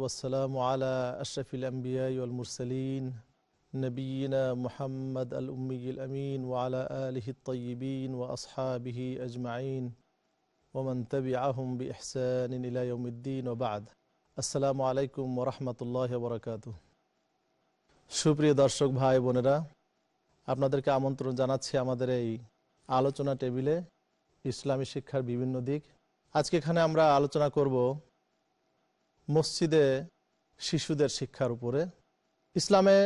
মুরসালিন মোহাম্মদ আল আমিন ওয়ালা আজমাইন আহম আসসালামু আলাইকুম সুপ্রিয় দর্শক ভাই বোনেরা আপনাদেরকে আমন্ত্রণ জানাচ্ছি আমাদের এই আলোচনা টেবিলে ইসলামী শিক্ষার বিভিন্ন দিক আজকে এখানে আমরা আলোচনা করব মসজিদে শিশুদের শিক্ষার উপরে ইসলামে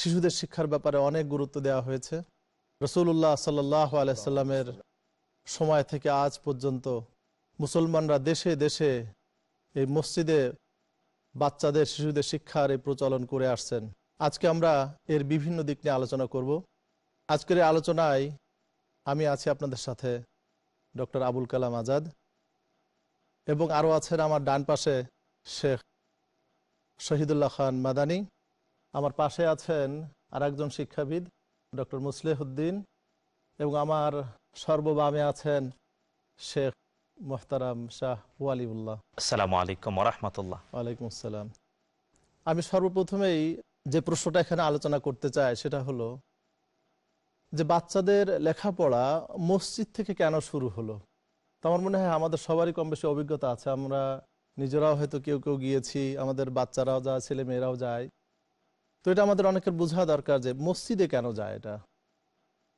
শিশুদের শিক্ষার ব্যাপারে অনেক গুরুত্ব দেওয়া হয়েছে রসুল্লাহ সাল্লাহ আলাইসাল্লামের সময় থেকে আজ পর্যন্ত মুসলমানরা দেশে দেশে এই মসজিদে বাচ্চাদের শিশুদের শিক্ষার এই প্রচলন করে আসছেন আজকে আমরা এর বিভিন্ন দিক নিয়ে আলোচনা করব আজকের এই আলোচনায় আমি আছি আপনাদের সাথে ডক্টর আবুল কালাম আজাদ এবং আরও আছেন আমার ডান পাশে শেখ শহীদুল্লাহ খান মাদানি আমার পাশে আছেন আর একজন শিক্ষাবিদ ডক্টর উদ্দিন এবং আমার সর্ববামে আছেন শেখ মোহতারাম শাহ ওয়ালিউল্লাহ আসসালাম আলাইকুম রহমতুল্লাহ ওয়ালাইকুম আসসালাম আমি সর্বপ্রথমেই যে প্রশ্নটা এখানে আলোচনা করতে চাই সেটা হলো যে বাচ্চাদের লেখাপড়া মসজিদ থেকে কেন শুরু হলো তো আমার মনে হয় আমাদের সবারই কম বেশি অভিজ্ঞতা আছে আমরা নিজেরাও হয়তো কেউ কেউ গিয়েছি আমাদের বাচ্চারাও যায় ছেলে মেয়েরাও যায় তো এটা আমাদের অনেকের বোঝা দরকার যে মসজিদে কেন যায় এটা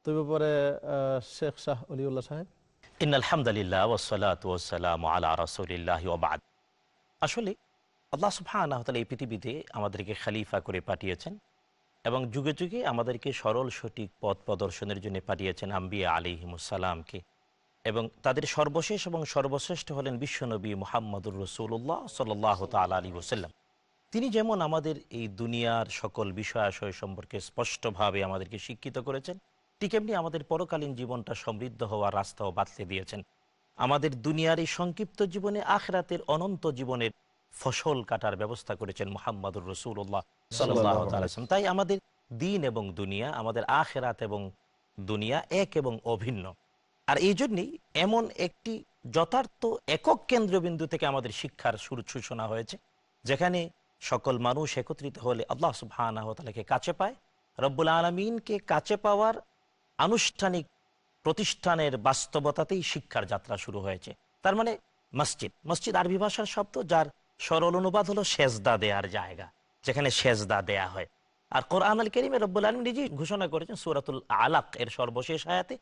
তো ব্যাপারে শেখ শাহ অলিউল্লাহ সাহেব আসলে আল্লাহ সুফান এই পৃথিবীতে আমাদেরকে খালিফা করে পাঠিয়েছেন এবং যুগে যুগে আমাদেরকে সরল সঠিক পথ প্রদর্শনের জন্য পাঠিয়েছেন আম্বিয়া আলিহিমুসালামকে এবং তাদের সর্বশেষ এবং সর্বশ্রেষ্ঠ হলেন বিশ্বনবী মোহাম্মদুর রসুল্লাহ সাল্লাহ তাল আলী ওসাল্লাম তিনি যেমন আমাদের এই দুনিয়ার সকল বিষয়াশয় সম্পর্কে স্পষ্টভাবে আমাদেরকে শিক্ষিত করেছেন ঠিক এমনি আমাদের পরকালীন জীবনটা সমৃদ্ধ হওয়ার রাস্তাও বাতলে দিয়েছেন আমাদের দুনিয়ার এই সংক্ষিপ্ত জীবনে আখরাতের অনন্ত জীবনের ফসল কাটার ব্যবস্থা করেছেন মোহাম্মদুর রসুল্লাহ সাল্লাম তাই আমাদের দিন এবং দুনিয়া আমাদের আখেরাত এবং দুনিয়া এক এবং অভিন্ন আর এই জন্যই এমন একটি যথার্থ একক কেন্দ্রবিন্দু থেকে আমাদের শিক্ষার সুর সূচনা হয়েছে যেখানে সকল মানুষ একত্রিত হলে আল্লাহ সুবাহকে কাছে পায় রব্বুল আলমিনকে কাছে পাওয়ার আনুষ্ঠানিক প্রতিষ্ঠানের বাস্তবতাতেই শিক্ষার যাত্রা শুরু হয়েছে তার মানে মসজিদ মসজিদ আরবি ভাষার শব্দ যার সরল অনুবাদ হলো সেজদা দেয়ার জায়গা যেখানে সেজদা দেয়া হয় আর কোরআন আল কেরিমে রব্বুল আলম নিজেই ঘোষণা করেছেন সুরাতুল আলাক এর সর্বশেষ আয়াতে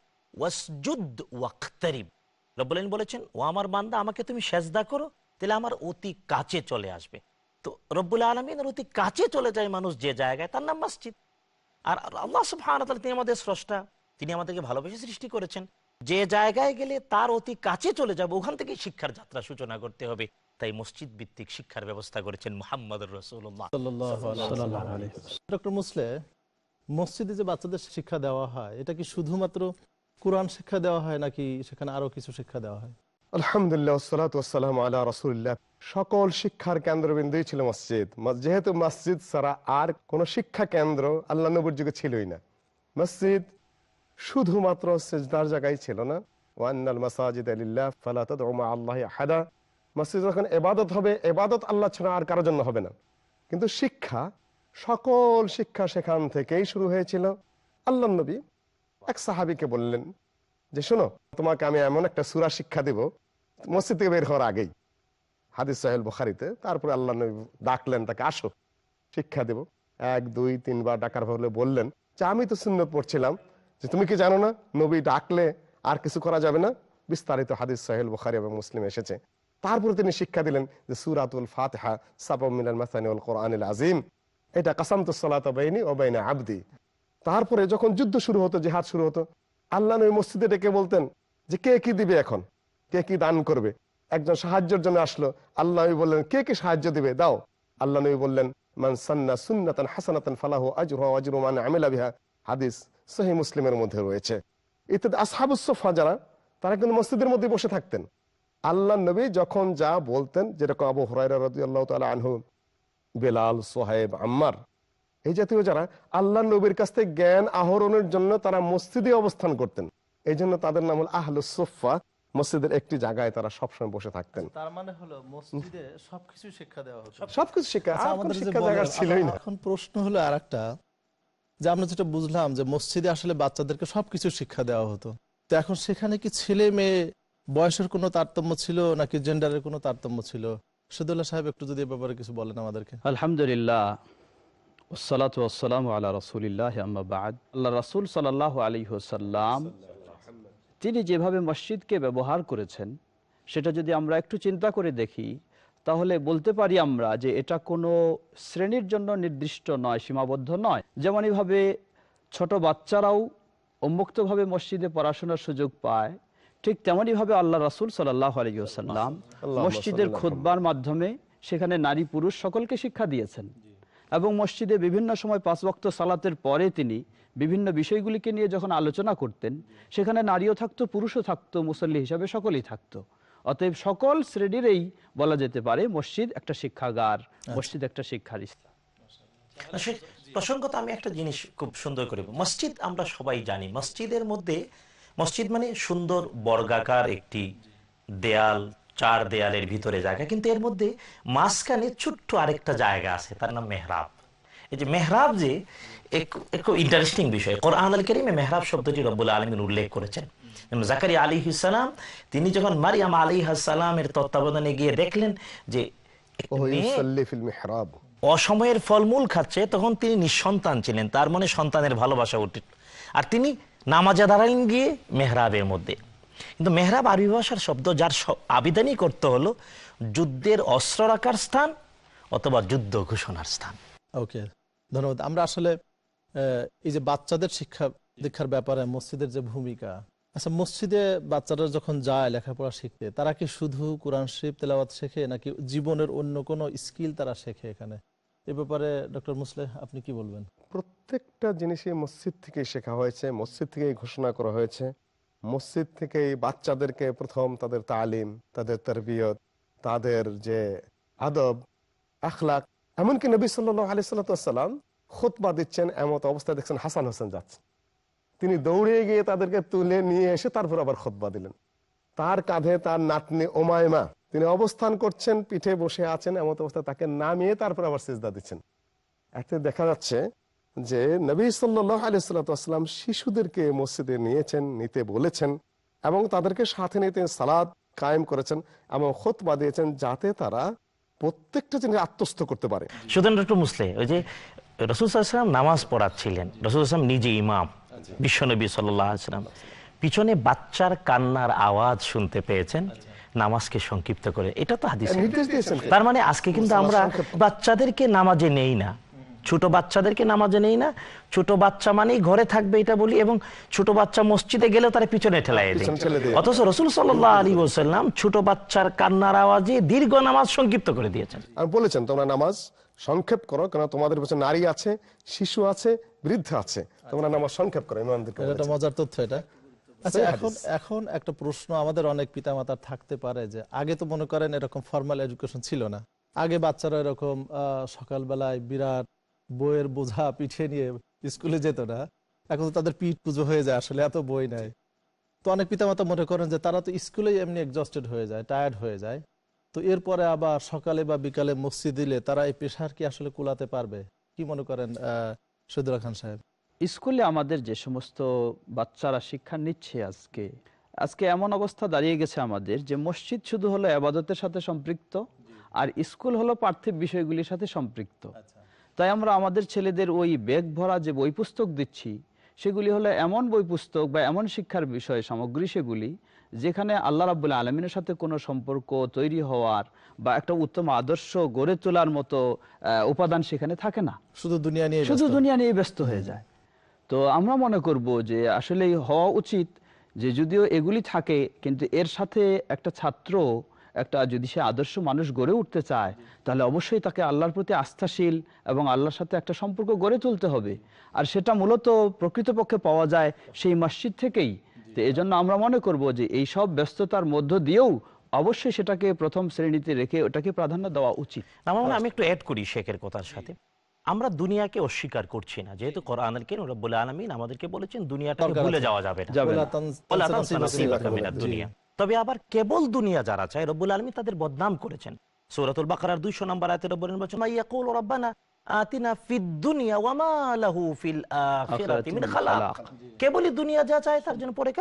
বলেছেন ও আমার বান্দা আমাকে তুমি সেজদা করো তাহলে আমার অতি কাছে চলে আসবে তো রব্বুল আলমিনের অতি কাছে চলে যায় মানুষ যে জায়গায় তার নাম মসজিদ আর আল্লাহ তিনি আমাদের স্রষ্টা তিনি আমাদেরকে ভালোবেসে সৃষ্টি করেছেন যে জায়গায় গেলে তার অতি কাছে চলে যাবে ওখান থেকে শিক্ষার যাত্রা সূচনা করতে হবে তাই মসজিদ ভিত্তিক শিক্ষার ব্যবস্থা করেছেন মোহাম্মদ রসুল্লাহ ডক্টর মুসলে মসজিদে যে বাচ্চাদের শিক্ষা দেওয়া হয় এটা কি শুধুমাত্র কোরআন শিক্ষা দেওয়া হয় নাকি সেখানে আরো কিছু শিক্ষা দেওয়া হয় আলহামদুলিল্লাহ আল্লাহ রসুল্লাহ সকল শিক্ষার কেন্দ্রবিন্দুই ছিল মসজিদ যেহেতু মসজিদ ছাড়া আর শিক্ষা কেন্দ্র আল্লাহ ছিলই না মসজিদ শুধুমাত্র জায়গায় ছিল না মাসাজিদ আলিল্লাহ আল্লাহ মসজিদ এবাদত হবে এবাদত আল্লাহ ছাড়া আর কারোর জন্য হবে না কিন্তু শিক্ষা সকল শিক্ষা সেখান থেকেই শুরু হয়েছিল আল্লাহ নবী এক সাহাবিকে বললেন যে শোনো তোমাকে আমি এমন একটা সুরা শিক্ষা দেব মসজিদ থেকে বের হওয়ার আগেই হাদিস সাহেল বুখারিতে তারপরে আল্লাহ নবী ডাকলেন তাকে আসো শিক্ষা দেব এক দুই তিনবার ডাকার ভাবলে বললেন যে আমি তো সুন্নত পড়ছিলাম যে তুমি কি জানো না নবী ডাকলে আর কিছু করা যাবে না বিস্তারিত হাদিস সাহেল বুখারি এবং মুসলিম এসেছে তারপরে তিনি শিক্ষা দিলেন যে সুরাতুল ফাতেহা সাপা মিলাল মাসানি কোরআনিল আজিম এটা কাসামতুসলাত বাইনি ও বাইনা আবদি তারপরে যখন যুদ্ধ শুরু হতো যে হাত শুরু হতো আল্লাহ নবী মসজিদে ডেকে বলতেন যে কে কি দিবে এখন কে কি দান করবে একজন সাহায্যের জন্য আসলো আল্লাহ নবী বললেন কে কি সাহায্য দিবে দাও আল্লাহ নবী বললেন মান সান্না সুন্নাতান হাসানাতান ফালাহ আজরু আজরু মান আমেলা বিহা হাদিস সহি মুসলিমের মধ্যে রয়েছে ইত্যাদি আসহাবুসফা যারা তারা কিন্তু মসজিদের মধ্যে বসে থাকতেন আল্লাহ নবী যখন যা বলতেন যেরকম আবু হরাই রদি আল্লাহ তালা আনহু বেলাল সোহেব আম্মার এই জাতীয় যারা আল্লাহ নবীর কাছ থেকে জ্ঞান আহরণের জন্য তারা মসজিদে অবস্থান করতেন এই জন্য তাদের নাম হল আহল সোফা মসজিদের একটি জায়গায় তারা সবসময় বসে থাকতেন আচ্ছা, তার মানে হলো মসজিদে সবকিছু শিক্ষা দেওয়া হতো সবকিছু শিক্ষা আচ্ছা, এখন দেওয়া হতো তো এখন সেখানে কি ছেলে মেয়ে বয়সের কোনো তারতম্য ছিল নাকি জেন্ডারের কোনো তারতম্য ছিল সদুল্লাহ সাহেব একটু যদি ব্যাপারে কিছু বলেন আমাদেরকে আলহামদুলিল্লাহ তিনি যেভাবে মসজিদকে ব্যবহার করেছেন সেটা যদি আমরা একটু চিন্তা করে দেখি তাহলে বলতে পারি আমরা যে এটা কোনো শ্রেণীর জন্য নির্দিষ্ট নয় সীমাবদ্ধ নয় যেমন এইভাবে ছোট বাচ্চারাও উন্মুক্তভাবে মসজিদে পড়াশোনার সুযোগ পায় ঠিক তেমনইভাবে আল্লাহ রাসুল সাল্লাহ আলী মসজিদের খোদবার মাধ্যমে সেখানে নারী পুরুষ সকলকে শিক্ষা দিয়েছেন এবং মসজিদে বিভিন্ন সময় পাঁচ বক্ত সালাতের পরে তিনি বিভিন্ন বিষয়গুলিকে নিয়ে যখন আলোচনা করতেন সেখানে নারীও থাকতো পুরুষও থাকতো মুসল্লি হিসাবে সকলেই থাকতো অতএব সকল শ্রেণীরই বলা যেতে পারে মসজিদ একটা শিক্ষাগার আচ্ছা। মসজিদ একটা শিক্ষার প্রসঙ্গত আমি একটা জিনিস খুব সুন্দর করে মসজিদ আমরা সবাই জানি মসজিদের মধ্যে মসজিদ মানে সুন্দর বর্গাকার একটি দেয়াল চার দেয়ালের ভিতরে জায়গা কিন্তু এর মধ্যে মাঝখানে ছোট্ট আরেকটা জায়গা আছে তার নাম মেহরাব এই যে মেহরাব যে খুব ইন্টারেস্টিং বিষয় কোরআন আল করিমে মেহরাব শব্দটি রব্বুল আলমিন উল্লেখ করেছেন জাকারি আলী ইসালাম তিনি যখন মারিয়াম আলী হাসালামের তত্ত্বাবধানে গিয়ে দেখলেন যে অসময়ের ফলমূল খাচ্ছে তখন তিনি নিঃসন্তান ছিলেন তার মনে সন্তানের ভালোবাসা উঠিল আর তিনি নামাজা দাঁড়ালেন গিয়ে মেহরাবের মধ্যে কিন্তু মেহরাব আরবি ভাষার শব্দ যার আবিদানই করতে হলো যুদ্ধের অস্ত্র রাখার স্থান অথবা যুদ্ধ ঘোষণার স্থান ওকে ধন্যবাদ আমরা আসলে এই যে বাচ্চাদের শিক্ষা দীক্ষার ব্যাপারে মসজিদের যে ভূমিকা আচ্ছা মসজিদে বাচ্চারা যখন যায় লেখাপড়া শিখতে তারা কি শুধু কোরআন শরীফ তেলাওয়াত শেখে নাকি জীবনের অন্য কোনো স্কিল তারা শেখে এখানে এ ব্যাপারে ডক্টর মুসলে আপনি কি বলবেন প্রত্যেকটা জিনিসই মসজিদ থেকে শেখা হয়েছে মসজিদ থেকে ঘোষণা করা হয়েছে মসজিদ থেকে বাচ্চাদেরকে প্রথম তাদের তালিম তাদের তরবিয়ত তাদের যে আদব আখলাক এমনকি নবী সাল্লু আলি সাল্লাম খোতবা দিচ্ছেন এমত অবস্থায় দেখছেন হাসান হোসেন যাচ্ছেন তিনি দৌড়ে গিয়ে তাদেরকে তুলে নিয়ে এসে তারপর আবার খোতবা দিলেন তার কাঁধে তার নাতনি ওমায়মা তিনি অবস্থান করছেন পিঠে বসে আছেন এমত অবস্থায় তাকে নামিয়ে তারপর আবার সেজদা দিচ্ছেন এতে দেখা যাচ্ছে যে নবী সাল্লাহ আলিয়াল্লাম শিশুদেরকে মসজিদে নিয়েছেন নিতে বলেছেন এবং তাদেরকে সাথে নিতে সালাদ কায়েম করেছেন এবং খোতবা দিয়েছেন যাতে তারা প্রত্যেকটা জিনিস আত্মস্থ করতে পারে সুতরাং ডক্টর মুসলে ওই যে রসুল সাল্লাম নামাজ পড়াচ্ছিলেন রসুল আসলাম নিজে ইমাম বিশ্ব নবী আসলাম পিছনে বাচ্চার কান্নার আওয়াজ শুনতে পেয়েছেন নামাজকে সংক্ষিপ্ত করে এটা তো হাদিস তার মানে আজকে কিন্তু আমরা বাচ্চাদেরকে নামাজে নেই না ছোট বাচ্চাদেরকে নামাজে নেই না ছোট বাচ্চা মানেই ঘরে থাকবে এটা বলি এবং ছোট বাচ্চা মসজিদে গেলে তার পিছনে ঠেলাই দিই অথচ রসুল সাল্লাহ আলী বলছিলাম ছোট বাচ্চার কান্নার আওয়াজে দীর্ঘ নামাজ সংক্ষিপ্ত করে দিয়েছেন আর বলেছেন তোমরা নামাজ সংক্ষেপ করো কেন তোমাদের পিছনে নারী আছে শিশু আছে বৃদ্ধ আছে তোমরা নামাজ সংক্ষেপ করো ইমানদেরকে এটা মজার তথ্য এটা আচ্ছা এখন এখন একটা প্রশ্ন আমাদের অনেক পিতামাতার থাকতে পারে যে আগে তো মনে করেন এরকম ফর্মাল এডুকেশন ছিল না আগে বাচ্চারা এরকম সকালবেলায় বিরাট বইয়ের বোঝা পিঠে নিয়ে স্কুলে যেত না এখন তো তাদের পিঠ পুজো হয়ে যায় আসলে এত বই নাই তো অনেক পিতামাতা মনে করেন যে তারা তো স্কুলেই এমনি এক্সস্টেড হয়ে যায় টায়ার্ড হয়ে যায় তো এরপরে আবার সকালে বা বিকালে মসজিদ দিলে তারা এই পেশার কি আসলে কুলাতে পারবে কি মনে করেন সৈদুল্লাহ খান সাহেব স্কুলে আমাদের যে সমস্ত বাচ্চারা শিক্ষা নিচ্ছে আজকে আজকে এমন অবস্থা দাঁড়িয়ে গেছে আমাদের যে মসজিদ শুধু হলো আবাদতের সাথে সম্পৃক্ত আর স্কুল হলো পার্থিব বিষয়গুলির সাথে সম্পৃক্ত আচ্ছা তাই আমরা আমাদের ছেলেদের ওই ব্যাগ ভরা যে বই পুস্তক দিচ্ছি সেগুলি হলো এমন বই পুস্তক বা এমন শিক্ষার বিষয় সামগ্রী সেগুলি যেখানে আল্লাহ রাবুল্লাহ আলমিনের সাথে কোনো সম্পর্ক তৈরি হওয়ার বা একটা উত্তম আদর্শ গড়ে তোলার মতো উপাদান সেখানে থাকে না শুধু দুনিয়া নিয়ে শুধু দুনিয়া নিয়ে ব্যস্ত হয়ে যায় তো আমরা মনে করব যে আসলেই হওয়া উচিত যে যদিও এগুলি থাকে কিন্তু এর সাথে একটা ছাত্র একটা যদি সে আদর্শ মানুষ গড়ে উঠতে চায় তাহলে অবশ্যই তাকে আল্লাহর প্রতি আস্থাশীল এবং আল্লাহর সাথে একটা সম্পর্ক গড়ে তুলতে হবে আর সেটা মূলত প্রকৃতপক্ষে পাওয়া যায় সেই মসজিদ থেকেই তো এজন্য আমরা মনে করব যে এই সব ব্যস্ততার মধ্য দিয়েও অবশ্যই সেটাকে প্রথম শ্রেণীতে রেখে ওটাকে প্রাধান্য দেওয়া উচিত আমি একটু অ্যাড করি শেখের কথার সাথে আমরা দুনিয়াকে অস্বীকার করছি না যেহেতু আমাদেরকে বলেছেন দুনিয়াটাকে ভুলে যাওয়া যাবে না তবে আবার কেবল দুনিয়া যারা চায় রব্বুল আলমী তাদের বদনাম করেছেন সৌরাতুল বাকার দুইশো নম্বর আয়তে রব্বুল বলছেন ইয়াকুল রব্বানা আচ্ছা, একটু ব্রেকে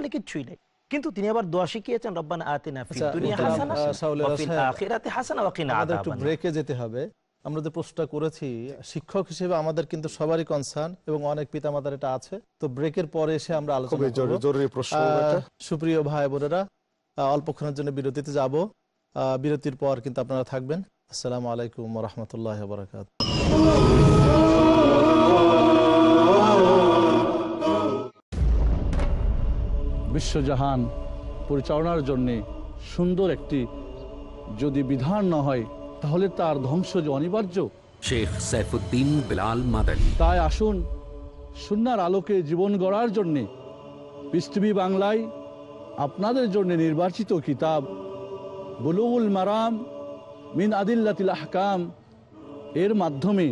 যেতে হবে আমরা যে করেছি শিক্ষক হিসেবে আমাদের কিন্তু সবারই কনসার্ন এবং অনেক মাতার এটা আছে তো ব্রেকের পরে এসে আমরা আলোচনা সুপ্রিয় ভাই বোনেরা অল্পক্ষণের জন্য বিরতিতে যাব বিরতির পর কিন্তু আপনারা থাকবেন আসসালামু আলাইকুম রহমতুল্লাহ বরকাত বিশ্বজাহান পরিচালনার জন্যে সুন্দর একটি যদি বিধান না হয় তাহলে তার ধ্বংস যে অনিবার্য শেখ সাইফুদ্দিন বিলাল মাদানী তাই আসুন সুনার আলোকে জীবন গড়ার জন্যে পৃথিবী বাংলায় আপনাদের জন্য নির্বাচিত কিতাব বুলুল মারাম মিন আদিল্লাতিল আহকাম এর মাধ্যমে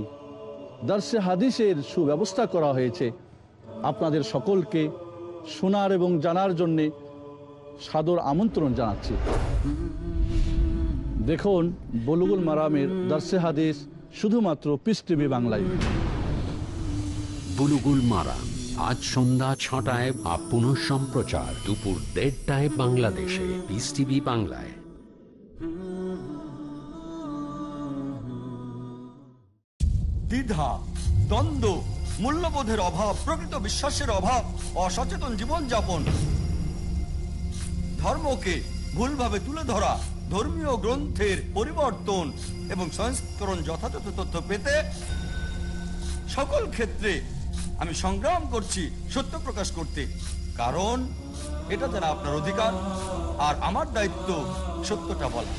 দার্সে হাদিসের সুব্যবস্থা করা হয়েছে আপনাদের সকলকে শোনার এবং জানার জন্যে সাদর আমন্ত্রণ জানাচ্ছি দেখুন বলুগুল মারামের দার্সে হাদিস শুধুমাত্র পিস টিভি বাংলায় বুলুগুল মারাম আজ সন্ধ্যা ছটায় বা পুনঃ সম্প্রচার দুপুর দেড়টায় বাংলাদেশে পিস টিভি বাংলায় দ্বিধা দ্বন্দ্ব মূল্যবোধের অভাব প্রকৃত বিশ্বাসের অভাব অসচেতন জীবনযাপন ধর্মকে ভুলভাবে তুলে ধরা ধর্মীয় গ্রন্থের পরিবর্তন এবং সংস্করণ যথাযথ তথ্য পেতে সকল ক্ষেত্রে আমি সংগ্রাম করছি সত্য প্রকাশ করতে কারণ এটা তারা আপনার অধিকার আর আমার দায়িত্ব সত্যটা বলা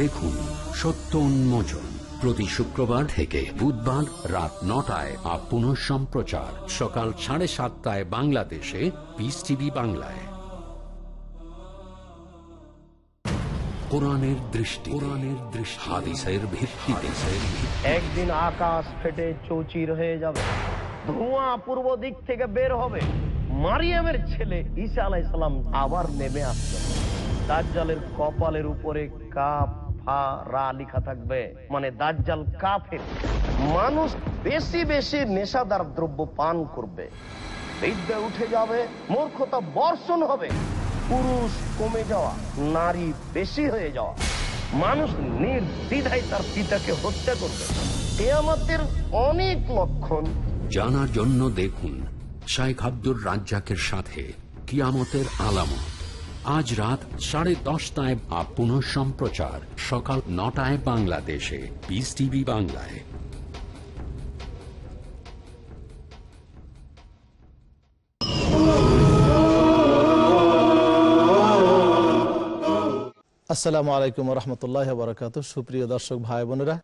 দেখুন সত্য উন্মোচন প্রতি শুক্রবার থেকে বুধবার রাত নটায় আর পুনঃ সম্প্রচার সকাল সাড়ে সাতটায় বাংলাদেশে পিস টিভি বাংলায় হাদিসের একদিন আকাশ ফেটে চৌচির হয়ে যাবে ধোঁয়া পূর্ব দিক থেকে বের হবে মারিয়ামের ছেলে ঈসা আলাই আবার নেমে আসবে দাজ্জালের কপালের উপরে কাপ ফা রা লিখা থাকবে মানে দাজ্জাল কাফের মানুষ বেশি বেশি নেশাদার দ্রব্য পান করবে বিদ্যা উঠে যাবে মূর্খতা বর্ষণ হবে পুরুষ কমে যাওয়া নারী বেশি হয়ে যাওয়া মানুষ নির্দ্বিধায় তার পিতাকে হত্যা করবে এ আমাদের অনেক লক্ষণ জানার জন্য দেখুন শাইখ আব্দুর রাজ্জাকের সাথে কিয়ামতের আলামত আজ রাত সাড়ে দশটায় বা পুনঃ সম্প্রচার সকাল নটায় বাংলাদেশে বিস টিভি বাংলায় আসসালামু আলাইকুম রহমতুল্লাহ বরকাত সুপ্রিয় দর্শক ভাই বোনেরা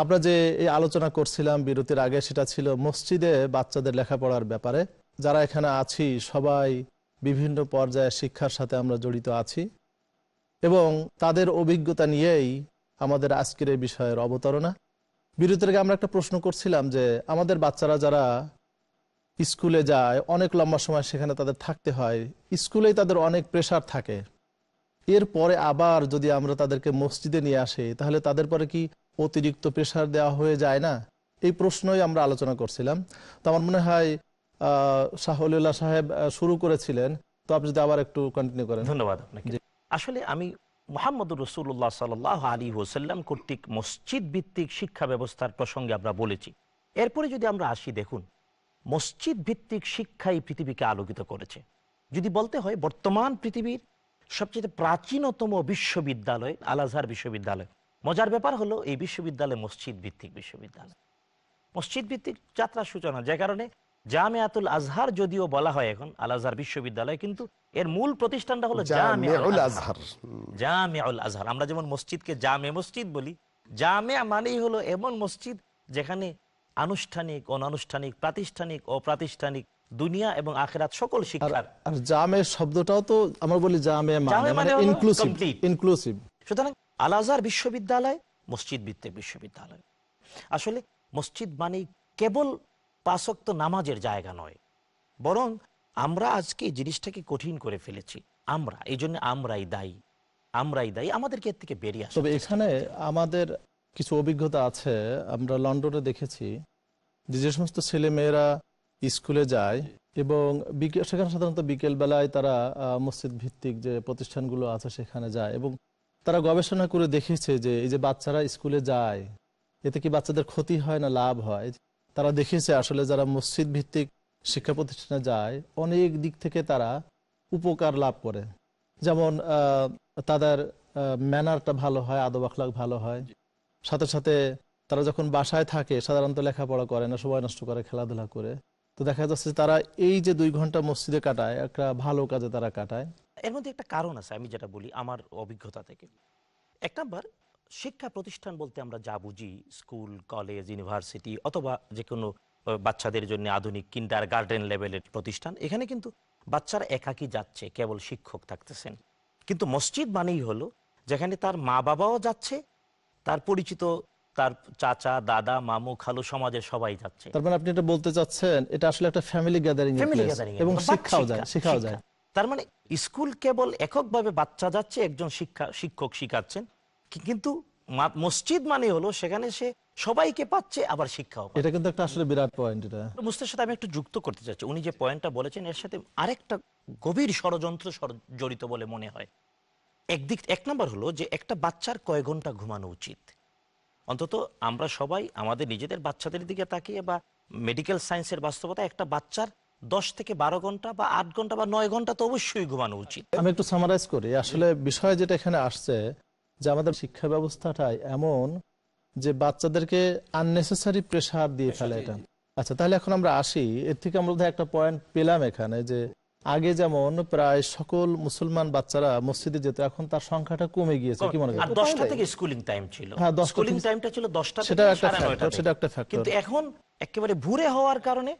আমরা যে এই আলোচনা করছিলাম বিরতির আগে সেটা ছিল মসজিদে বাচ্চাদের লেখাপড়ার ব্যাপারে যারা এখানে আছি সবাই বিভিন্ন পর্যায়ে শিক্ষার সাথে আমরা জড়িত আছি এবং তাদের অভিজ্ঞতা নিয়েই আমাদের আজকের এই বিষয়ের অবতারণা বিরতির আগে আমরা একটা প্রশ্ন করছিলাম যে আমাদের বাচ্চারা যারা স্কুলে যায় অনেক লম্বা সময় সেখানে তাদের থাকতে হয় স্কুলেই তাদের অনেক প্রেশার থাকে এরপরে আবার যদি আমরা তাদেরকে মসজিদে নিয়ে আসি তাহলে তাদের পরে কি অতিরিক্ত প্রেশার দেওয়া হয়ে যায় না এই প্রশ্নই আমরা আলোচনা করছিলাম তো আমার মনে হয় শাহলিউল্লাহ সাহেব শুরু করেছিলেন তো আপনি যদি আবার একটু কন্টিনিউ করেন ধন্যবাদ আসলে আমি মোহাম্মদ রসুল্লাহ সাল্লাহ আলী হোসাল্লাম কর্তৃক মসজিদ ভিত্তিক শিক্ষা ব্যবস্থার প্রসঙ্গে আমরা বলেছি এরপরে যদি আমরা আসি দেখুন মসজিদ ভিত্তিক শিক্ষাই পৃথিবীকে আলোকিত করেছে যদি বলতে হয় বর্তমান পৃথিবীর সবচেয়ে প্রাচীনতম বিশ্ববিদ্যালয় আল আজহার বিশ্ববিদ্যালয় মজার ব্যাপার হলো এই বিশ্ববিদ্যালয় মসজিদ ভিত্তিক বিশ্ববিদ্যালয় মসজিদ ভিত্তিক যাত্রা সূচনা যে কারণে জামে আতুল আজহার যদিও বলা হয় এখন আল আজহার বিশ্ববিদ্যালয় কিন্তু এর মূল প্রতিষ্ঠানটা হলো জামিয়াউল আজহার আজহার আমরা যেমন মসজিদকে জামে মসজিদ বলি জামে মানেই হলো এমন মসজিদ যেখানে আনুষ্ঠানিক অনানুষ্ঠানিক প্রাতিষ্ঠানিক অপ্রাতিষ্ঠানিক দুনিয়া এবং আখেরাত সকল শিক্ষার আর জামে শব্দটাও তো আমরা বলি জামে মানে ইনক্লুসিভ মানে ইনক্লুসিভ সুতরাং আল আজহার বিশ্ববিদ্যালয় মসজিদ ভিত্তিক বিশ্ববিদ্যালয় আসলে মসজিদ মানে কেবল পাশক্ত নামাজের জায়গা নয় বরং আমরা আজকে জিনিসটাকে কঠিন করে ফেলেছি আমরা এই জন্য আমরাই দায়ী আমরাই দায়ী আমাদেরকে এর থেকে বেরিয়ে আসবে এখানে আমাদের কিছু অভিজ্ঞতা আছে আমরা লন্ডনে দেখেছি যে সমস্ত ছেলে মেয়েরা স্কুলে যায় এবং সেখানে সাধারণত বিকেলবেলায় তারা মসজিদ ভিত্তিক যে প্রতিষ্ঠানগুলো আছে সেখানে যায় এবং তারা গবেষণা করে দেখেছে যে এই যে বাচ্চারা স্কুলে যায় এতে কি বাচ্চাদের ক্ষতি হয় না লাভ হয় তারা দেখেছে আসলে যারা মসজিদ ভিত্তিক শিক্ষা প্রতিষ্ঠানে যায় অনেক দিক থেকে তারা উপকার লাভ করে যেমন তাদের ম্যানারটা ভালো হয় আদব আখলাক ভালো হয় সাথে সাথে তারা যখন বাসায় থাকে সাধারণত লেখাপড়া করে না সময় নষ্ট করে খেলাধুলা করে তো দেখা যাচ্ছে তারা এই যে দুই ঘন্টা মসজিদে কাটায় একটা ভালো কাজে তারা কাটায় এর মধ্যে একটা কারণ আছে আমি যেটা বলি আমার অভিজ্ঞতা থেকে এক নাম্বার শিক্ষা প্রতিষ্ঠান বলতে আমরা যা বুঝি স্কুল কলেজ ইউনিভার্সিটি অথবা যে কোনো বাচ্চাদের জন্য আধুনিক কিন্ডার গার্ডেন লেভেলের প্রতিষ্ঠান এখানে কিন্তু বাচ্চারা একাকি যাচ্ছে কেবল শিক্ষক থাকতেছেন কিন্তু মসজিদ মানেই হলো যেখানে তার মা বাবাও যাচ্ছে তার পরিচিত তার চাচা দাদা মামু খালু সমাজের সবাই যাচ্ছে তার মানে আপনি এটা বলতে চাচ্ছেন এটা আসলে একটা ফ্যামিলি গ্যাদারিং এবং মানে শিক্ষাও যায় শিক্ষাও যায় তার মানে স্কুল কেবল এককভাবে বাচ্চা যাচ্ছে একজন শিক্ষা শিক্ষক শিখাচ্ছেন কিন্তু মসজিদ মানে হলো সেখানে সে সবাইকে পাচ্ছে আবার শিক্ষা এটা কিন্তু একটা আসলে বিরাট পয়েন্ট এটা মুস্তার সাথে আমি একটু যুক্ত করতে চাচ্ছি উনি যে পয়েন্টটা বলেছেন এর সাথে আরেকটা গভীর ষড়যন্ত্র জড়িত বলে মনে হয় একদিক এক নম্বর হলো যে একটা বাচ্চার কয় ঘন্টা ঘুমানো উচিত অন্তত আমরা সবাই আমাদের নিজেদের বাচ্চাদের দিকে তাকিয়ে বা মেডিকেল সায়েন্সের বাস্তবতা একটা বাচ্চার দশ থেকে বারো ঘন্টা বা আট ঘন্টা বা নয় ঘন্টা তো অবশ্যই ঘুমানো উচিত আমি একটু সামারাইজ করি আসলে বিষয় যেটা এখানে আসছে যে আমাদের শিক্ষা ব্যবস্থাটাই এমন যে বাচ্চাদেরকে আননেসেসারি প্রেশার দিয়ে ফেলে এটা আচ্ছা তাহলে এখন আমরা আসি এর থেকে আমরা একটা পয়েন্ট পেলাম এখানে যে আগে যেমন প্রায় সকল মুসলমান বাচ্চারা মসজিদে যেত এখন তার সংখ্যাটা কমে গিয়েছে কি মনে হয় হ্যাঁ, সেটা একটা ফ্যাক্টর কিন্তু এখন একেবারে ভুরে হওয়ার কারণে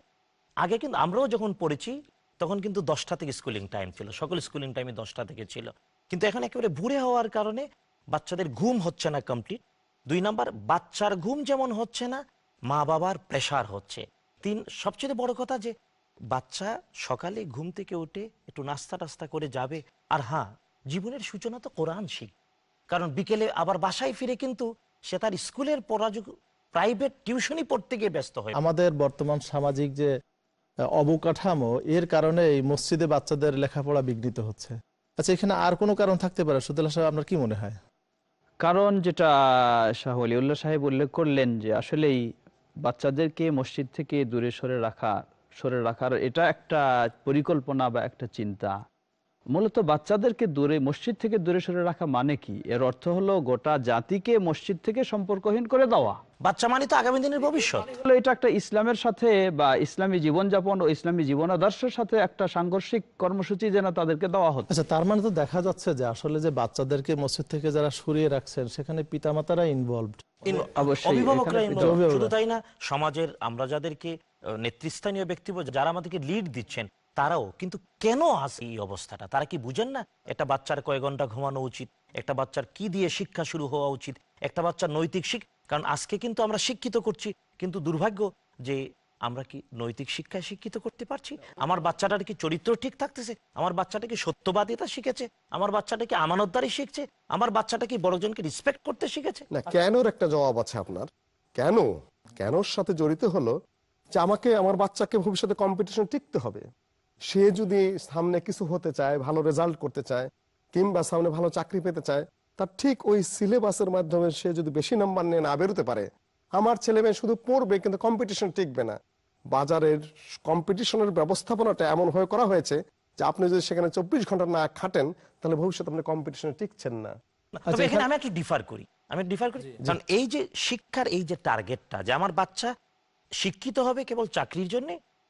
আগে কিন্তু আমরাও যখন পড়েছি তখন কিন্তু দশটা থেকে স্কুলিং টাইম ছিল সকল স্কুলিং টাইমে দশটা থেকে ছিল কিন্তু এখন একেবারে ভুরে হওয়ার কারণে বাচ্চাদের ঘুম হচ্ছে না কমপ্লিট দুই নাম্বার বাচ্চার ঘুম যেমন হচ্ছে না মা বাবার প্রেশার হচ্ছে তিন সবচেয়ে বড় কথা যে বাচ্চা সকালে ঘুম থেকে উঠে একটু নাস্তা টাস্তা করে যাবে আর হ্যাঁ জীবনের সূচনা তো কোরআন শিখ কারণ বিকেলে আবার বাসায় ফিরে কিন্তু সে তার স্কুলের পড়া প্রাইভেট টিউশনই পড়তে গিয়ে ব্যস্ত হয় আমাদের বর্তমান সামাজিক যে অবকাঠামো এর কারণে এই মসজিদে বাচ্চাদের লেখাপড়া বিঘ্নিত হচ্ছে আচ্ছা এখানে আর কোনো কারণ থাকতে পারে সুদুল্লাহ সাহেব আপনার কি মনে হয় কারণ যেটা শাহ আলিউল্লা সাহেব উল্লেখ করলেন যে আসলেই বাচ্চাদেরকে মসজিদ থেকে দূরে সরে রাখা সরে রাখার এটা একটা পরিকল্পনা বা একটা চিন্তা মূলত বাচ্চাদেরকে দূরে মসজিদ থেকে দূরে সরে রাখা মানে কি এর অর্থ হলো গোটা জাতিকে মসজিদ থেকে সম্পর্কহীন করে দেওয়া বাচ্চা মানে তো আগামী দিনের ভবিষ্যৎ মানে এটা একটা ইসলামের সাথে বা ইসলামী জীবনযাপন ও ইসলামী জীবন সাথে একটা সাংঘর্ষিক কর্মসূচি যেন তাদেরকে দেওয়া হচ্ছে আচ্ছা তার মানে তো দেখা যাচ্ছে যে আসলে যে বাচ্চাদেরকে মসজিদ থেকে যারা সরিয়ে রাখছেন সেখানে পিতামাতারা ইনভলভড অভিভাবকরা ইনভলভ শুধু তাই না সমাজের আমরা যাদেরকে নেতৃস্থানীয় ব্যক্তিত্ব যারা আমাদেরকে লিড দিচ্ছেন তারাও কিন্তু কেন আছে এই অবস্থাটা তারা কি বুঝেন না একটা বাচ্চার কয়েক ঘন্টা ঘুমানো উচিত একটা বাচ্চার কি দিয়ে শিক্ষা শুরু হওয়া উচিত একটা বাচ্চার নৈতিক শিক্ষা কারণ আজকে কিন্তু আমরা শিক্ষিত করছি কিন্তু দুর্ভাগ্য যে আমরা কি নৈতিক শিক্ষায় শিক্ষিত করতে পারছি আমার বাচ্চাটার কি চরিত্র ঠিক থাকতেছে আমার বাচ্চাটা কি সত্যবাদিতা শিখেছে আমার বাচ্চাটা কি আমানতদারি শিখছে আমার বাচ্চাটা কি বড়জনকে রেসপেক্ট করতে শিখেছে না কেন একটা জবাব আছে আপনার কেন কেনর সাথে জড়িত হলো যে আমাকে আমার বাচ্চাকে ভবিষ্যতে কম্পিটিশন টিকতে হবে সে যদি সামনে কিছু হতে চায় ভালো রেজাল্ট করতে চায় কিংবা সামনে ভালো চাকরি পেতে চায় তার ঠিক ওই সিলেবাসের মাধ্যমে সে যদি বেশি নাম্বার নিয়ে না বেরোতে পারে আমার ছেলে মেয়ে শুধু পড়বে কিন্তু কম্পিটিশন টিকবে না বাজারের কম্পিটিশনের ব্যবস্থাপনাটা এমন হয়ে করা হয়েছে যে আপনি যদি সেখানে চব্বিশ ঘন্টা না খাটেন তাহলে ভবিষ্যতে আপনি কম্পিটিশনে টিকছেন না আচ্ছা, এখানে আমি একটু ডিফার করি আমি ডিফার করি এই যে শিক্ষার এই যে টার্গেটটা যে আমার বাচ্চা শিক্ষিত হবে কেবল চাকরির জন্য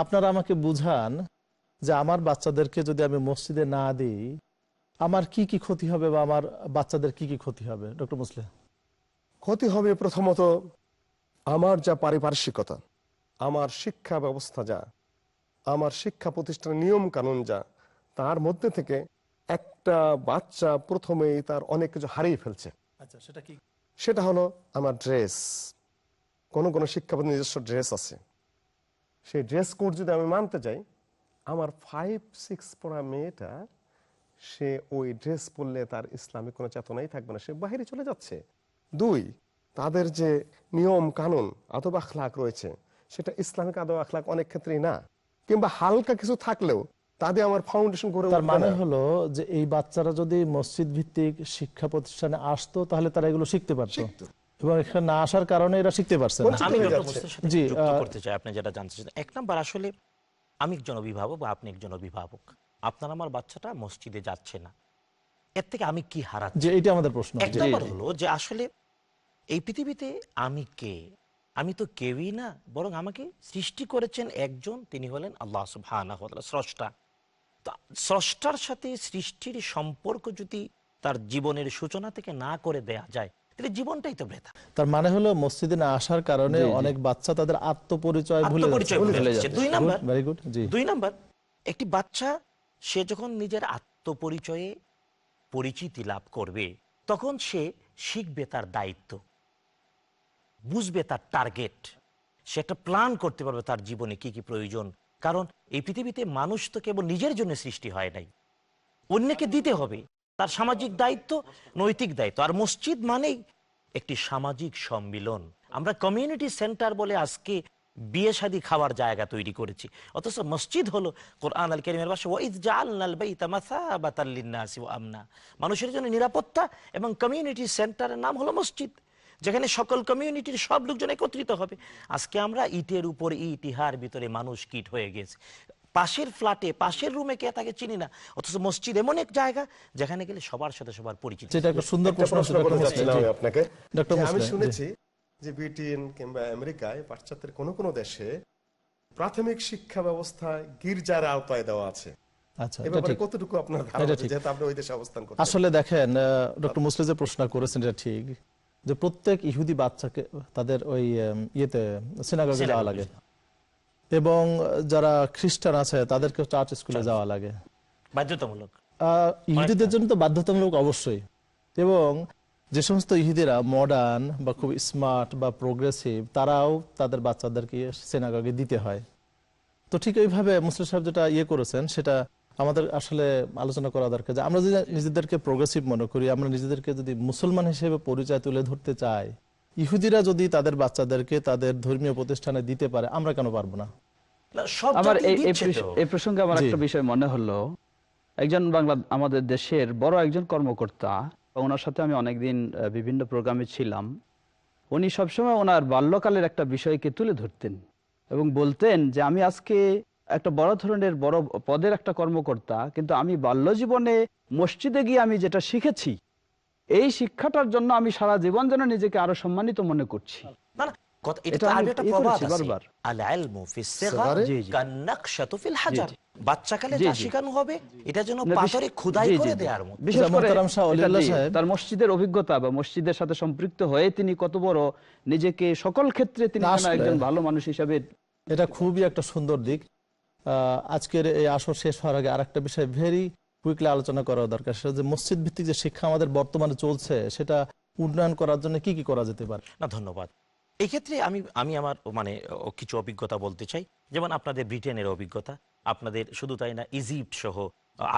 আপনারা আমাকে বুঝান যে আমার বাচ্চাদেরকে যদি আমি মসজিদে না দিই আমার কি কি ক্ষতি হবে বা আমার বাচ্চাদের কি কি ক্ষতি হবে ডক্টর মুসলিম ক্ষতি হবে প্রথমত আমার যা পারিপার্শ্বিকতা আমার শিক্ষা ব্যবস্থা যা আমার শিক্ষা প্রতিষ্ঠানের নিয়ম কানুন যা তার মধ্যে থেকে একটা বাচ্চা প্রথমেই তার অনেক কিছু হারিয়ে ফেলছে আচ্ছা সেটা কি সেটা হলো আমার ড্রেস কোন কোন শিক্ষা নিজস্ব ড্রেস আছে সেই ড্রেস কোড যদি আমি মানতে চাই আমার ফাইভ সিক্স পড়া মেয়েটা সে ওই ড্রেস পরলে তার ইসলামিক কোনো চেতনাই থাকবে না সে বাহিরে চলে যাচ্ছে দুই তাদের যে নিয়ম কানুন আদব আখলাক রয়েছে সেটা ইসলামিক আদব আখলাক অনেক ক্ষেত্রেই না কিংবা হালকা কিছু থাকলেও তাদের আমার ফাউন্ডেশন করে তার মানে হলো যে এই বাচ্চারা যদি মসজিদ ভিত্তিক শিক্ষা প্রতিষ্ঠানে আসতো তাহলে তারা এগুলো শিখতে পারতো এবং এখানে না আসার কারণে এরা শিখতে পারছে আমি যেটা এক নাম্বার আসলে আমি একজন অভিভাবক বা আপনি একজন অভিভাবক আপনার আমার বাচ্চাটা মসজিদে যাচ্ছে না এর থেকে আমি কি হারাচ্ছি এটা আমাদের প্রশ্ন হলো যে আসলে এই পৃথিবীতে আমি কে আমি তো কেউই না বরং আমাকে সৃষ্টি করেছেন একজন তিনি হলেন আল্লাহ স্রষ্টা স্রষ্টার সাথে সৃষ্টির সম্পর্ক যদি তার জীবনের সূচনা থেকে না করে দেয়া যায় জীবনটাই তো বৃথা তার মানে হলো মসজিদে না আসার কারণে অনেক বাচ্চা তাদের আত্মপরিচয় ভুলে দুই নাম্বার একটি বাচ্চা সে যখন নিজের আত্মপরিচয়ে পরিচিতি লাভ করবে তখন সে শিখবে তার দায়িত্ব বুঝবে তার টার্গেট সে একটা প্ল্যান করতে পারবে তার জীবনে কি কি প্রয়োজন কারণ এই পৃথিবীতে মানুষ তো কেবল নিজের জন্য সৃষ্টি হয় নাই অন্যকে দিতে হবে তার সামাজিক দায়িত্ব নৈতিক দায়িত্ব আর মসজিদ মানেই একটি সামাজিক সম্মিলন আমরা কমিউনিটি সেন্টার বলে আজকে বিয়ে সাদি খাওয়ার জায়গা তৈরি করেছি অথচ মসজিদ হলো কোরআন মানুষের জন্য নিরাপত্তা এবং কমিউনিটি সেন্টারের নাম হলো মসজিদ যেখানে সকল কমিউনিটির সব লোকজন একত্রিত হবে আজকে আমরা ইটের উপর ইট ভিতরে মানুষ কিট হয়ে গেছে পাশের ফ্ল্যাটে পাশের রুমে কে তাকে চিনি না অথচ মসজিদ এমন এক জায়গা যেখানে গেলে সবার সাথে সবার পরিচিত একটা সুন্দর প্রশ্ন আপনাকে আমি শুনেছি যে ব্রিটেন কিংবা আমেরিকায় পাশ্চাত্যের দেশে প্রাথমিক শিক্ষা ব্যবস্থা গির্জার আওতায় দেওয়া আছে আচ্ছা, আসলে দেখেন ডক্টর মুসলে যে প্রশ্ন করেছেন এটা ঠিক যে প্রত্যেক ইহুদি বাচ্চাকে তাদের ওই ইয়েতে সিনাগগে যাওয়া লাগে এবং যারা খ্রিস্টান আছে তাদেরকে চার্চ স্কুলে যাওয়া লাগে বাধ্যতামূলক ইহুদিদের জন্য তো বাধ্যতামূলক অবশ্যই এবং যে সমস্ত ইহুদিরা মডার্ন বা খুব স্মার্ট বা প্রোগ্রেসিভ তারাও তাদের বাচ্চাদেরকে সেনাগাগে দিতে হয় তো ঠিক ওইভাবে মুসলিম সাহেব যেটা ইয়ে করেছেন সেটা আমাদের আসলে আলোচনা করা দরকার যে আমরা যদি নিজেদেরকে প্রোগ্রেসিভ মনে করি আমরা নিজেদেরকে যদি মুসলমান হিসেবে পরিচয় তুলে ধরতে চাই ইহুদিরা যদি তাদের বাচ্চাদেরকে তাদের ধর্মীয় প্রতিষ্ঠানে দিতে পারে আমরা কেন পারবো না আমার এই প্রসঙ্গে আমার একটা বিষয় মনে হলো একজন বাংলা আমাদের দেশের বড় একজন কর্মকর্তা ওনার সাথে আমি অনেকদিন বিভিন্ন প্রোগ্রামে ছিলাম উনি সবসময় ওনার বাল্যকালের একটা বিষয়কে তুলে ধরতেন এবং বলতেন যে আমি আজকে একটা বড় ধরনের বড় পদের একটা কর্মকর্তা কিন্তু আমি বাল্য জীবনে মসজিদে গিয়ে আমি যেটা শিখেছি এই শিক্ষাটার জন্য আমি সারা জীবন যেন নিজেকে আরো সম্মানিত মনে করছি মসজিদের অভিজ্ঞতা মসজিদের সাথে সম্পৃক্ত হয়ে তিনি কত নিজেকে সকল ক্ষেত্রে তিনি একজন ভালো মানুষ হিসাবে এটা খুবই একটা সুন্দর দিক আজকের এই আসর শেষ হওয়ার আগে আর একটা বিষয় ভেরি কুইকলি আলোচনা করা দরকার সেটা যে মসজিদ ভিত্তিক যে শিক্ষা আমাদের বর্তমানে চলছে সেটা উন্নয়ন করার জন্য কি কি করা যেতে পারে না ধন্যবাদ এক্ষেত্রে আমি আমি আমার মানে কিছু অভিজ্ঞতা বলতে চাই যেমন আপনাদের ব্রিটেনের অভিজ্ঞতা আপনাদের শুধু তাই না ইজিপ্ট সহ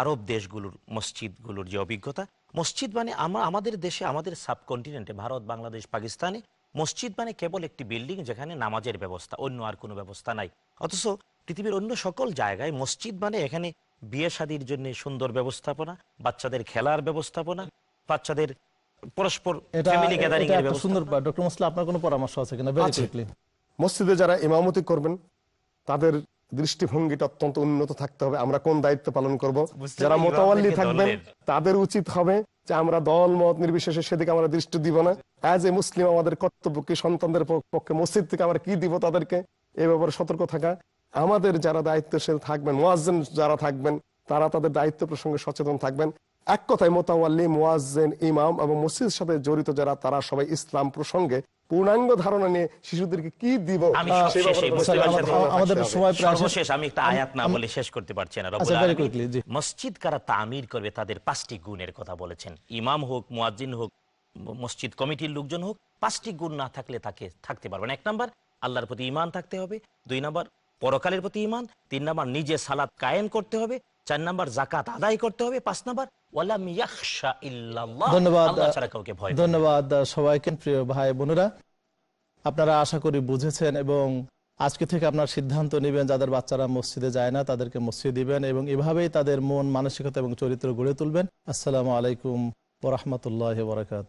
আরব দেশগুলোর মসজিদগুলোর যে অভিজ্ঞতা মসজিদ মানে আমরা আমাদের দেশে আমাদের সাবকন্টিনেন্টে ভারত বাংলাদেশ পাকিস্তানে মসজিদ মানে কেবল একটি বিল্ডিং যেখানে নামাজের ব্যবস্থা অন্য আর কোনো ব্যবস্থা নাই অথচ পৃথিবীর অন্য সকল জায়গায় মসজিদ মানে এখানে বিয়ে শাদির জন্য সুন্দর ব্যবস্থাপনা বাচ্চাদের খেলার ব্যবস্থাপনা বাচ্চাদের পরস্পর ফ্যামিলি গ্যাদারিং এর সুন্দর ডক্টর মোসলা আপনার কোনো পরামর্শ আছে কিনা মসজিদে যারা ইমামতি করবেন তাদের দৃষ্টিভঙ্গিটা অত্যন্ত উন্নত থাকতে হবে আমরা কোন দায়িত্ব পালন করব যারা মোতাবাল্লি থাকবেন তাদের উচিত হবে যে আমরা দল মত নির্বিশেষে সেদিকে আমরা দৃষ্টি দিব না অ্যাজ এ মুসলিম আমাদের কর্তব্য কি সন্তানদের পক্ষে মসজিদ থেকে আমরা কি দিব তাদেরকে এ ব্যাপারে সতর্ক থাকা আমাদের যারা দায়িত্বশীল থাকবেন মোয়াজ্জেন যারা থাকবেন তারা তাদের দায়িত্ব প্রসঙ্গে সচেতন থাকবেন এক কথায় মোতাওয়াল্লি মোয়াজ্জেন ইমাম এবং মসজিদ সাথে জড়িত যারা তারা সবাই ইসলাম প্রসঙ্গে পূর্ণাঙ্গ ধারণা নিয়ে শিশুদেরকে কি দিব আমাদের সর্বশেষ আমি একটা আয়াত না বলে শেষ করতে পারছি না আচ্ছা, মসজিদ কারা তামির করবে তাদের পাঁচটি গুণের কথা বলেছেন ইমাম হোক মুয়াজ্জিন হোক মসজিদ কমিটির লোকজন হোক পাঁচটি গুণ না থাকলে তাকে থাকতে পারবেন এক নাম্বার আল্লাহর প্রতি ইমান থাকতে হবে দুই নাম্বার পরকালের প্রতি ইমান তিন নাম্বার নিজে সালাদ কায়েম করতে হবে চার নাম্বার জাকাত আদায় করতে হবে পাঁচ নাম্বার ধন্যবাদ ধন্যবাদ সবাইকে প্রিয় ভাই বোনেরা আপনারা আশা করি বুঝেছেন এবং আজকে থেকে আপনার সিদ্ধান্ত নেবেন যাদের বাচ্চারা মসজিদে যায় না তাদেরকে মসজিদে দিবেন এবং এভাবেই তাদের মন মানসিকতা এবং চরিত্র গড়ে তুলবেন আসসালামু আলাইকুম ওরহমতুল্লাহ বরাকাত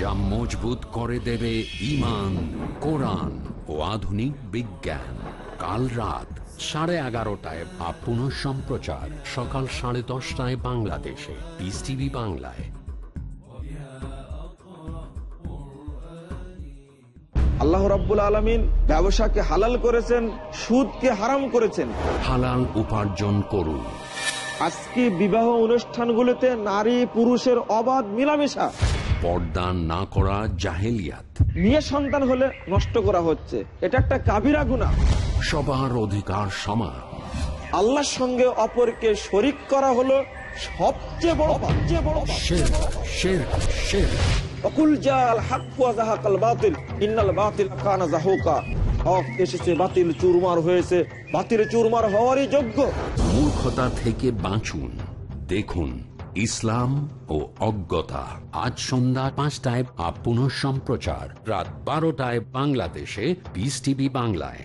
যা মজবুত করে দেবে ইমান কোরআন ও আধুনিক বিজ্ঞান কাল রাত সাড়ে এগারোটায় বা পুনঃ সম্প্রচার সকাল সাড়ে দশটায় বাংলাদেশে পিস টিভি বাংলায় আল্লাহ রাব্বুল আলমিন ব্যবসাকে হালাল করেছেন সুদকে হারাম করেছেন হালাল উপার্জন করুন আজকে বিবাহ অনুষ্ঠানগুলোতে নারী পুরুষের অবাধ মিলামেশা পর্দান না করা জাহেলিয়াত নিয়ে সন্তান হলে নষ্ট করা হচ্ছে এটা একটা কাবিরা গুণা সবার অধিকার সমান আল্লাহর সঙ্গে অপরকে শরিক করা হলো সবচেয়ে বড় সবচেয়ে বড় অকুল জাল বাতিল বাতিল এসেছে বাতিল চুরমার হয়েছে চুরমার হওয়ারই যোগ্য মূর্খতা থেকে বাঁচুন দেখুন ইসলাম ও অজ্ঞতা আজ সন্ধ্যা পাঁচটায় আপ সম্প্রচার রাত বারোটায় বাংলাদেশে বিস টিভি বাংলায়